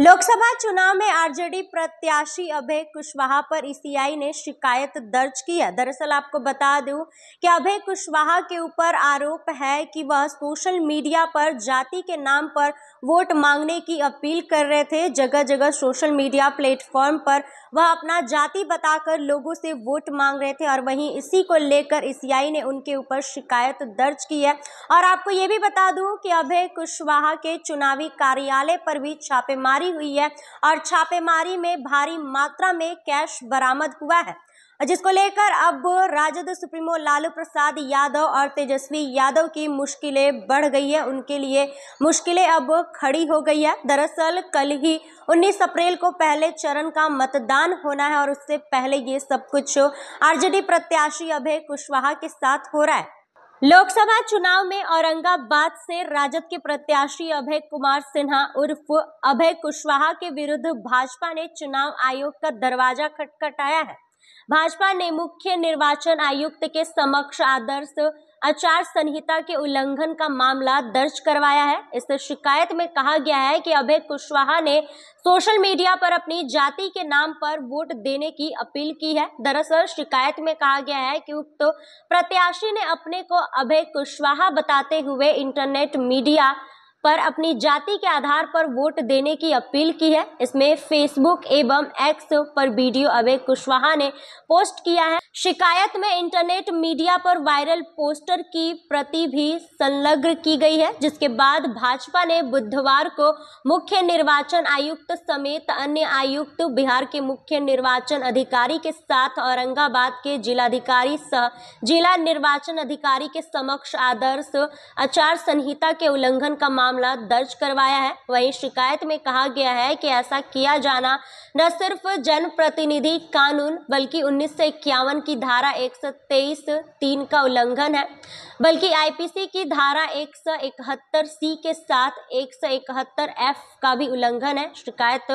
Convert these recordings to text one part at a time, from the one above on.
लोकसभा चुनाव में आरजेडी प्रत्याशी अभय कुशवाहा पर ईसीआई ने शिकायत दर्ज की है दरअसल आपको बता दूं कि अभय कुशवाहा के ऊपर आरोप है कि वह सोशल मीडिया पर जाति के नाम पर वोट मांगने की अपील कर रहे थे जगह जगह सोशल मीडिया प्लेटफॉर्म पर वह अपना जाति बताकर लोगों से वोट मांग रहे थे और वहीं इसी को लेकर ईसीआई ने उनके ऊपर शिकायत दर्ज की है और आपको ये भी बता दूं कि अभय कुशवाहा के चुनावी कार्यालय पर भी छापेमारी छापेमारी हुई है और छापेमारी में भारी मात्रा में कैश बरामद हुआ है जिसको लेकर अब राजद सुप्रीमो लालू प्रसाद यादव और तेजस्वी यादव की मुश्किलें बढ़ गई है उनके लिए मुश्किलें अब खड़ी हो गई है दरअसल कल ही 19 अप्रैल को पहले चरण का मतदान होना है और उससे पहले ये सब कुछ आरजेडी प्रत्याशी अभय कुशवाहा के साथ हो रहा है लोकसभा चुनाव में औरंगाबाद से राजद के प्रत्याशी अभय कुमार सिन्हा उर्फ अभय कुशवाहा के विरुद्ध भाजपा ने चुनाव आयोग का दरवाजा खटखटाया है भाजपा ने मुख्य निर्वाचन आयुक्त के समक्ष आदर्श आचार संहिता के उल्लंघन का मामला दर्ज करवाया है इस शिकायत में कहा गया है कि अभय कुशवाहा ने सोशल मीडिया पर अपनी जाति के नाम पर वोट देने की अपील की है दरअसल शिकायत में कहा गया है कि उक्त तो प्रत्याशी ने अपने को अभय कुशवाहा बताते हुए इंटरनेट मीडिया पर अपनी जाति के आधार पर वोट देने की अपील की है इसमें फेसबुक एवं एक्स पर वीडियो अवे कुशवाहा ने पोस्ट किया है शिकायत में इंटरनेट मीडिया पर वायरल पोस्टर की प्रति भी संलग्न की गई है जिसके बाद भाजपा ने बुधवार को मुख्य निर्वाचन आयुक्त समेत अन्य आयुक्त बिहार के मुख्य निर्वाचन अधिकारी के साथ औरंगाबाद के जिलाधिकारी सह जिला निर्वाचन अधिकारी के समक्ष आदर्श आचार संहिता के उल्लंघन का मामला दर्ज करवाया है वहीं शिकायत में कहा गया है कि ऐसा किया जाना न सिर्फ जनप्रतिनिधि कानून बल्कि उन्नीस की धारा एक सौ तेईस तीन का उल्लंघन है बल्कि आईपीसी की धारा एक सौ इकहत्तर सी के साथ एक सौ इकहत्तर एफ का भी उल्लंघन है शिकायत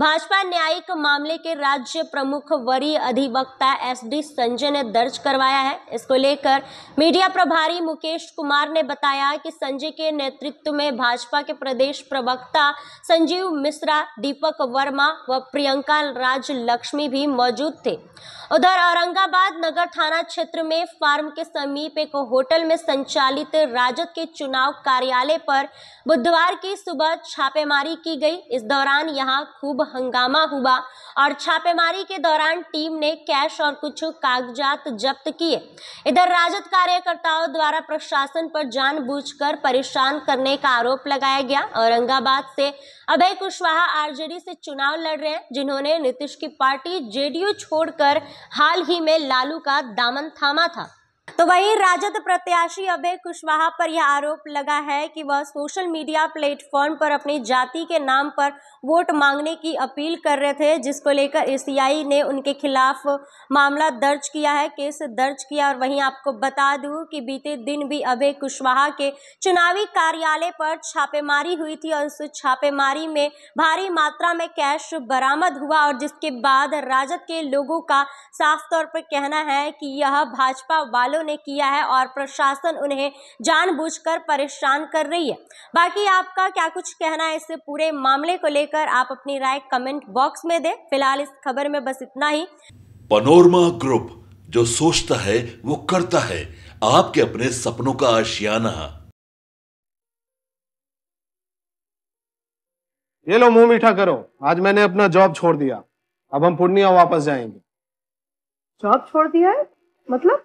भाजपा न्यायिक मामले के राज्य प्रमुख वरीय अधिवक्ता एस डी संजय ने दर्ज करवाया है इसको लेकर मीडिया प्रभारी मुकेश कुमार ने बताया कि संजय के नेतृत्व में भाजपा के प्रदेश प्रवक्ता संजीव मिश्रा दीपक वर्मा व प्रियंका राज लक्ष्मी भी मौजूद थे उधर औरंगाबाद नगर थाना क्षेत्र में फार्म के समीप एक होटल में संचालित राजद के चुनाव कार्यालय पर बुधवार की सुबह छापेमारी की गई इस दौरान यहां खूब हंगामा हुआ और छापेमारी के दौरान टीम ने कैश और कुछ कागजात जब्त किए इधर राजद कार्यकर्ताओं द्वारा प्रशासन पर जानबूझकर परेशान करने का आरोप लगाया गया औरंगाबाद से अभय कुशवाहा आरजेडी से चुनाव लड़ रहे हैं जिन्होंने नीतीश की पार्टी जेडीयू छोड़कर हाल ही में लालू का दामन थामा था तो वही राजद प्रत्याशी अभय कुशवाहा पर यह आरोप लगा है कि वह सोशल मीडिया प्लेटफॉर्म पर अपनी जाति के नाम पर वोट मांगने की अपील कर रहे थे जिसको लेकर एसीआई ने उनके खिलाफ मामला दर्ज किया है केस दर्ज किया और वहीं आपको बता दूं कि बीते दिन भी अभय कुशवाहा के चुनावी कार्यालय पर छापेमारी हुई थी और उस छापेमारी में भारी मात्रा में कैश बरामद हुआ और जिसके बाद राजद के लोगों का साफ तौर पर कहना है कि यह भाजपा वालों वालों ने किया है और प्रशासन उन्हें जानबूझकर परेशान कर रही है बाकी आपका क्या कुछ कहना है इस पूरे मामले को लेकर आप अपनी राय कमेंट बॉक्स में दें फिलहाल इस खबर में बस इतना ही पनोरमा ग्रुप जो सोचता है वो करता है आपके अपने सपनों का आशियाना ये लो मुंह मीठा करो आज मैंने अपना जॉब छोड़ दिया अब हम पूर्णिया वापस जाएंगे जॉब छोड़ दिया है मतलब